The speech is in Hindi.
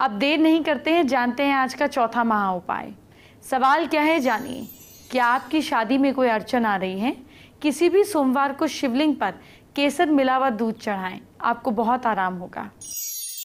अब देर नहीं करते हैं जानते हैं आज का चौथा महा उपाय सवाल क्या है जानिए क्या आपकी शादी में कोई अड़चन आ रही है किसी भी सोमवार को शिवलिंग पर केसर मिला हुआ दूध चढ़ाएं आपको बहुत आराम होगा